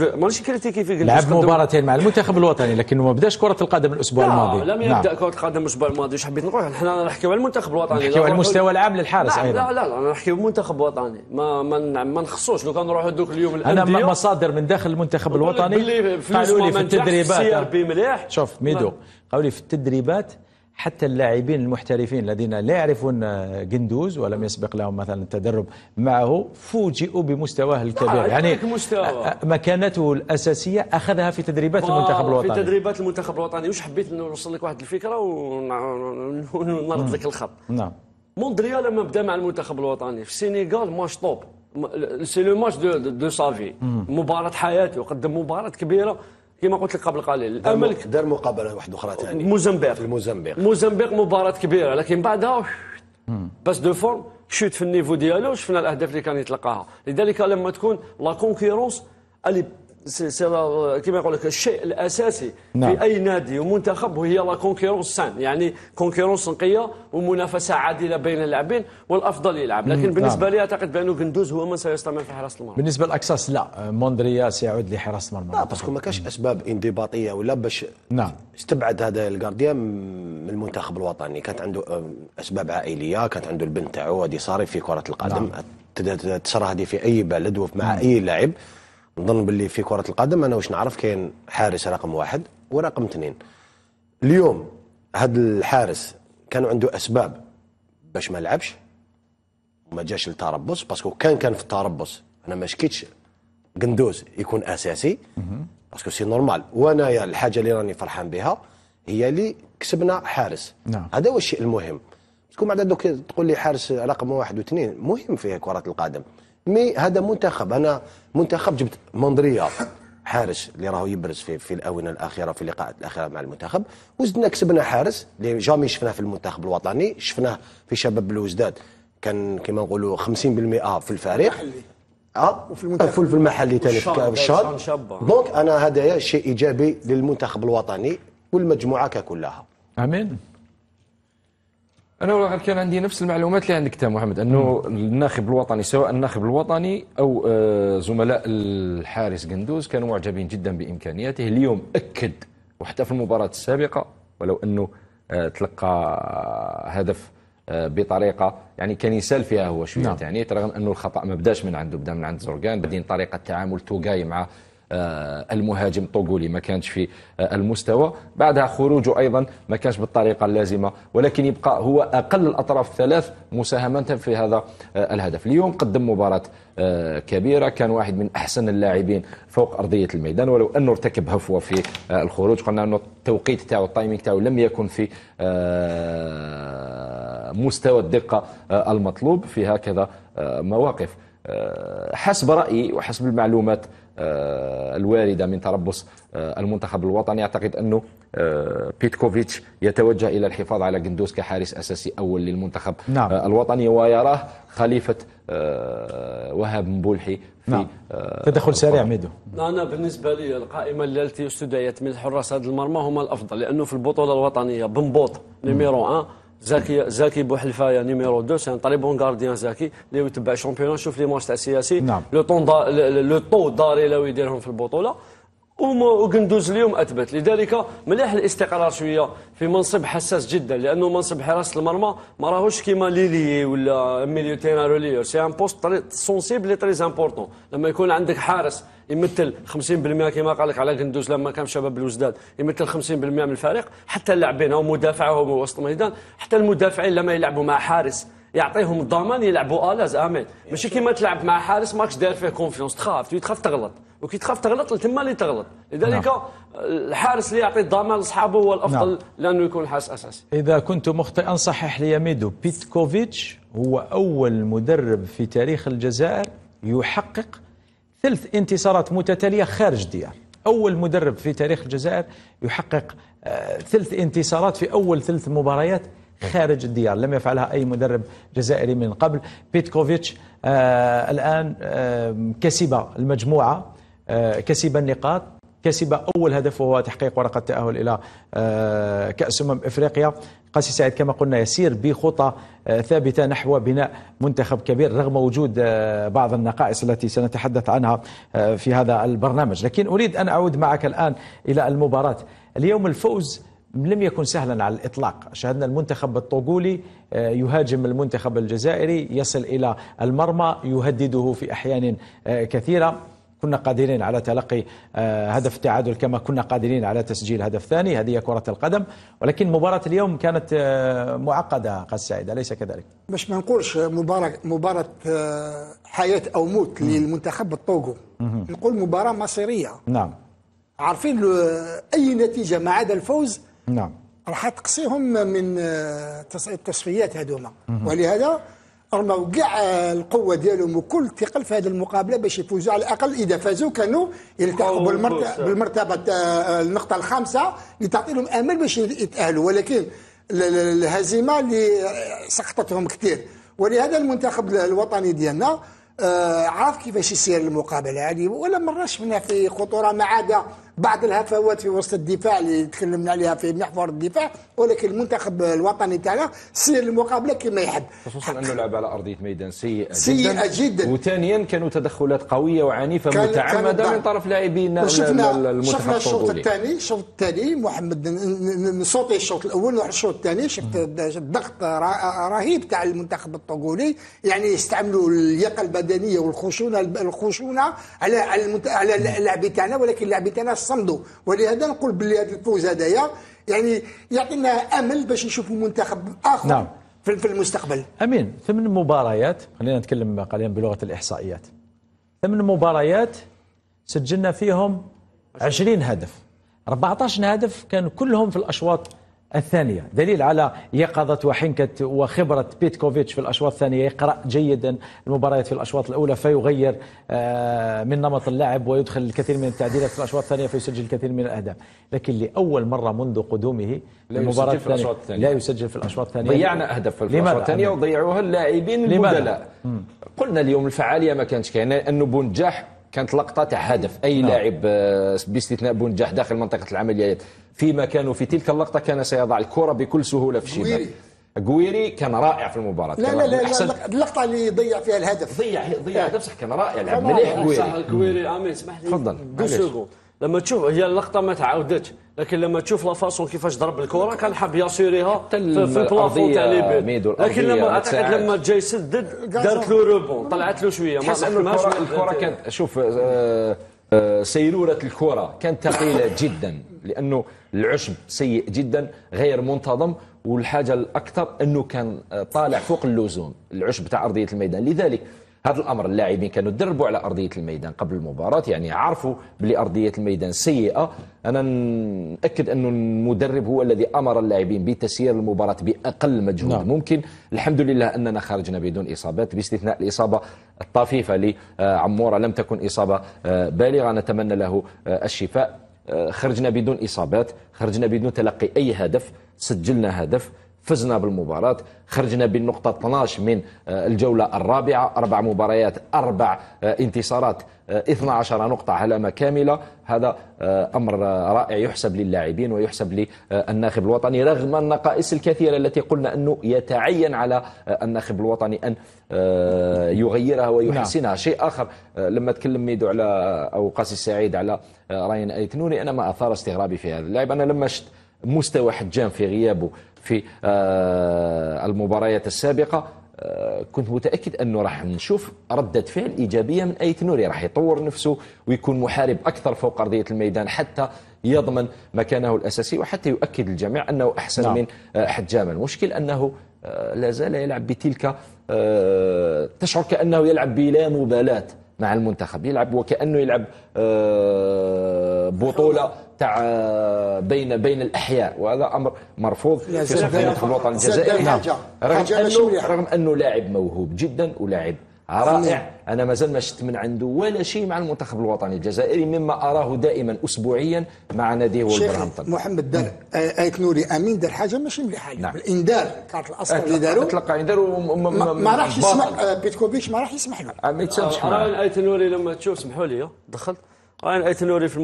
مانيش كريتيكي في لعب مباراتين مع المنتخب الوطني لكنه ما بداش كره القدم الاسبوع لا الماضي لم يبدا نعم. كره القدم الاسبوع الماضي واش حبيت نقول حنا نحكيو على المنتخب الوطني نحكيو على المستوى العام للحارس لا ايضا لا لا لا نحكيو المنتخب الوطني ما ما ما نخصوش لو كان نروحوا دوك اليوم انا مصادر من داخل المنتخب الوطني قالوا لي في التدريبات سي ار بي مليح شوف ميدو قالوا لي في التدريبات حتى اللاعبين المحترفين الذين لا يعرفون قندوز ولم يسبق لهم مثلا التدرب معه فوجئوا بمستواه الكبير يعني مستوى. مكانته الاساسيه اخذها في تدريبات المنتخب الوطني في تدريبات المنتخب الوطني واش حبيت نوصل لك واحد الفكره ونرد نعم. لك الخط نعم موندريال لما بدا مع المنتخب الوطني في السنغال ماتش طوب سي لو ماتش دو, دو سافي مباراه حياته قدم مباراه كبيره كما قلت لك قبل قليل الملك دار مقابله واحده اخرى ثاني موزمبيق موزمبيق موزمبيق مباراه كبيره لكن بعدها بس دو فورم شوت في النيفو ديالو شفنا الاهداف اللي كان يتلقاها لذلك لما تكون لا كونكيرونس اللي كما يقول لك الشيء الاساسي نعم. في اي نادي ومنتخب وهي لا كونكيرونس سان يعني كونكيرونس نقيه ومنافسه عادله بين اللاعبين والافضل يلعب لكن نعم. بالنسبه لي اعتقد بانه جندوز هو من سيستمر في حراسه المرمى بالنسبه لاكساس لا موندريا سيعود لحراسه المرمى لا باسكو ما كاش اسباب انضباطيه ولا باش نعم استبعد هذا الغارديا من المنتخب الوطني كانت عنده آه، اسباب عائليه كانت عنده البنت تاعو هذه صارف في كره القدم نعم. تصرى هذه في اي بلد ومع نعم. اي لاعب نظن باللي في كره القدم انا واش نعرف كاين حارس رقم واحد ورقم اثنين اليوم هذا الحارس كانوا عنده اسباب باش ما لعبش وما جاش للتربص باسكو كان كان في التربص انا ما شكيتش قندوز يكون اساسي باسكو سي نورمال وانا يا الحاجه اللي راني فرحان بها هي اللي كسبنا حارس نعم. هذا هو الشيء المهم تكون بعد دوك تقول لي حارس رقم واحد واثنين مهم في كره القدم مي هذا منتخب انا منتخب جبت مندريا حارس اللي راهو يبرز في في الاونه الاخيره في اللقاءات الاخيره مع المنتخب وزدنا كسبنا حارس اللي جامي شفناه في المنتخب الوطني شفناه في شباب الوزداد كان كما نقولوا 50% في الفريق اه وفي المنتخب آه، في المحلي ثاني في الشهر دونك انا هذايا شيء ايجابي للمنتخب الوطني والمجموعه ككلها امين انا والله كان عندي نفس المعلومات اللي عندك انت محمد انه الناخب الوطني سواء الناخب الوطني او آه، زملاء الحارس قندوز كانوا معجبين جدا بامكانياته اليوم اكد وحتى في المباراه السابقه ولو انه آه، تلقى هدف آه، بطريقه يعني كان يسال فيها هو شويه نعم. يعني رغم انه الخطا ما بداش من عنده بدا من عند زرقان بعدين طريقه تعامل توغاي مع آه، المهاجم طوغولي ما كانش في آه، المستوى بعدها خروجه أيضا ما كانش بالطريقة اللازمة ولكن يبقى هو أقل الأطراف الثلاث مساهمة في هذا آه، الهدف اليوم قدم مباراة كبيرة كان واحد من أحسن اللاعبين فوق أرضية الميدان ولو أنه ارتكب هفوة في الخروج قلنا أنه التوقيت تاعو التايمينغ تاعو لم يكن في مستوى الدقة المطلوب في هكذا مواقف حسب رأيي وحسب المعلومات آه، الوارده من تربص آه، المنتخب الوطني اعتقد انه آه، بيتكوفيتش يتوجه الى الحفاظ على جندوس كحارس اساسي اول للمنتخب نعم. الوطني ويراه خليفه وهاب مبولحي في نعم. تدخل سريع ميدو انا بالنسبه لي القائمه التي استدعيت من حراس هذا المرمى هما الافضل لانه في البطوله الوطنيه بنبوط نيميرو 1 زكي زكي بوحلفايه نيميرو 2 سي ان طري بون غارديان زكي اللي يتبع الشامبيون شوف لي ماتش تاع سياسي نعم لو طون لو طو داري لو يديرهم في البطوله وقندوز اليوم اثبت لذلك مليح الاستقرار شويه في منصب حساس جدا لانه منصب حراسه المرمى ما راهوش كيما ليلي ولا ميليو تيران روليور سي ان بوست سونسيبل تري امبورطون لما يكون عندك حارس يمثل 50% كما قال لك على قندوز لما كان شباب الوزداد يمثل 50% من الفريق حتى اللاعبين او مدافعهم وسط الميدان حتى المدافعين لما يلعبوا مع حارس يعطيهم الضمان يلعبوا الاز امين ماشي كيما تلعب مع حارس ماكش داير فيه كونفيونس تخاف تخاف تغلط وكي تخاف تغلط تما اللي تغلط لذلك نعم. الحارس اللي يعطي الضمان لصحابه هو الافضل نعم. لانه يكون حارس اساسي اذا كنت مخطئا صحح لي ميدو بيتكوفيتش هو اول مدرب في تاريخ الجزائر يحقق ثلث انتصارات متتاليه خارج ديار اول مدرب في تاريخ الجزائر يحقق آه، ثلث انتصارات في اول ثلث مباريات خارج الديار لم يفعلها أي مدرب جزائري من قبل بيتكوفيتش آه، الآن آه، كسب المجموعة آه، كسب النقاط كسب اول هدف وهو تحقيق ورقه التاهل الى كاس امم افريقيا قاسي سعيد كما قلنا يسير بخطى ثابته نحو بناء منتخب كبير رغم وجود بعض النقائص التي سنتحدث عنها في هذا البرنامج لكن اريد ان اعود معك الان الى المباراه اليوم الفوز لم يكن سهلا على الاطلاق، شاهدنا المنتخب الطوغولي آه، يهاجم المنتخب الجزائري، يصل الى المرمى، يهدده في احيان آه، كثيره، كنا قادرين على تلقي آه، هدف التعادل كما كنا قادرين على تسجيل هدف ثاني هذه كرة القدم ولكن مباراة اليوم كانت معقدة قد سعيد أليس كذلك؟ باش ما نقولش مباراة مباراة حياة أو موت مم. للمنتخب الطوغو نقول مباراة مصيرية نعم عارفين أي نتيجة ما عدا الفوز نعم راح تقصيهم من آه، التصفيات هذوما ولهذا رموا كاع القوه ديالهم وكل الثقل في هذه المقابله باش يفوزوا على الاقل اذا فازوا كانوا يلتحقوا بالمرتبه آه، آه، النقطه الخامسه اللي تعطي لهم امل باش يتاهلوا ولكن الهزيمه اللي سقطتهم كثير ولهذا المنتخب الوطني ديالنا عرف كيفاش يسير المقابله هذه يعني ولا مره شفنا في خطوره ما عدا بعض الهفوات في وسط الدفاع اللي تكلمنا عليها في محور الدفاع ولكن المنتخب الوطني تاعنا سير المقابله كما يحب خصوصا انه لعب على ارضيه ميدان سيئه سيئه جدا, جدا. وثانيا كانوا تدخلات قويه وعنيفه كان متعمده كان من طرف لاعبين المنتخب شفنا الشوط الثاني الشوط الثاني محمد نصوتي الشوط الاول والشوط الثاني شفت الضغط رهيب تاع المنتخب الطوغولي يعني يستعملوا اللياقه البدنيه والخشونه الخشونه على على اللاعبين تاعنا ولكن اللاعبين تاعنا صمدوا ولهذا نقول باللي هذا الفوز هذايا يعني يعطينا امل باش نشوفوا منتخب اخر نعم. في المستقبل امين ثمن مباريات خلينا نتكلم قليلا بلغه الاحصائيات ثمن مباريات سجلنا فيهم 20 هدف 14 هدف كانوا كلهم في الاشواط الثانية دليل على يقظة وحنكة وخبرة بيتكوفيتش في الأشواط الثانية يقرأ جيدا المباريات في الأشواط الأولى فيغير آه، من نمط اللعب ويدخل الكثير من التعديلات في الأشواط الثانية فيسجل الكثير من الأهداف لكن لأول مرة منذ قدومه لا يسجل في الأشواط الثانية لا يسجل في الأشواط الثانية ضيعنا أهداف في الأشواط الثانية وضيعوها اللاعبين البدلاء قلنا اليوم الفعالية ما كانتش كاينة أنه بنجاح كانت لقطه تاع هدف اي نعم. لاعب آه، باستثناء بونجاح داخل منطقه العمليات في مكانه في تلك اللقطه كان سيضع الكره بكل سهوله في الشباك جويري كان رائع في المباراه لا لا لا, لا اللقطه اللي ضيع فيها الهدف ضيع ضيع الهدف صح كان رائع لعب مليح صح قويري امين اسمح لي تفضل دو لما تشوف هي اللقطه ما تعاودتش لكن لما تشوف لافاسون كيفاش ضرب الكره كان حاب ياسيريها في, في البلافون تاع لي لكن لما اعتقد لما جاي سدد دارت له روبون طلعت له شويه ما الكره, الكرة كانت شوف آه، آه، سيرورة الكرة كانت ثقيلة جدا لأنه العشب سيء جدا غير منتظم والحاجة الأكثر أنه كان آه، طالع فوق اللزوم العشب تاع أرضية الميدان لذلك هذا الامر اللاعبين كانوا تدربوا على ارضيه الميدان قبل المباراه يعني عرفوا بلي ارضيه الميدان سيئه انا ناكد انه المدرب هو الذي امر اللاعبين بتسيير المباراه باقل مجهود نعم. ممكن الحمد لله اننا خرجنا بدون اصابات باستثناء الاصابه الطفيفه لعموره لم تكن اصابه آه، بالغه نتمنى له آه، الشفاء آه، خرجنا بدون اصابات خرجنا بدون تلقي اي هدف سجلنا هدف فزنا بالمباراة خرجنا بالنقطة 12 من آه، الجولة الرابعة أربع مباريات أربع آه، انتصارات 12 آه، نقطة علامة كاملة هذا أمر رائع يحسب للاعبين ويحسب للناخب الوطني رغم النقائص الكثيرة التي قلنا أنه يتعين على الناخب الوطني أن يغيرها ويحسنها نعم. شيء آخر لما تكلم ميدو على أو قاسي السعيد على راين أيتنوني أنا ما أثار استغرابي في هذا اللاعب أنا لما شفت مستوى حجام في غيابه في آه، المباريات السابقة آه، كنت متأكد أنه راح نشوف ردة فعل إيجابية من أيت نوري راح يطور نفسه ويكون محارب أكثر فوق أرضية الميدان حتى يضمن مكانه الأساسي وحتى يؤكد الجميع أنه أحسن نعم. من آه، حجام المشكل أنه لا زال يلعب بتلك تشعر كأنه يلعب بلا مبالاة مع المنتخب يلعب وكأنه يلعب بطولة تاع بين بين الاحياء وهذا امر مرفوض في صفحه الوطن الجزائري نعم. رغم انه رغم انه لاعب موهوب جدا ولاعب رائع انا مازال ما شفت من عنده ولا شيء مع المنتخب الوطني الجزائري مما اراه دائما اسبوعيا مع ناديه ولبرهامبتون محمد دار نعم. آه، ايت نوري امين دار حاجه ماشي مليحه نعم. الانذار كارت الاصل اللي داروا اطلق انذار ما راحش يسمح آه، بيتكوفيتش ما راح يسمح له آه، ما يتسامحش معاه ايت نوري لما تشوف سمحوا لي دخلت ايت نوري في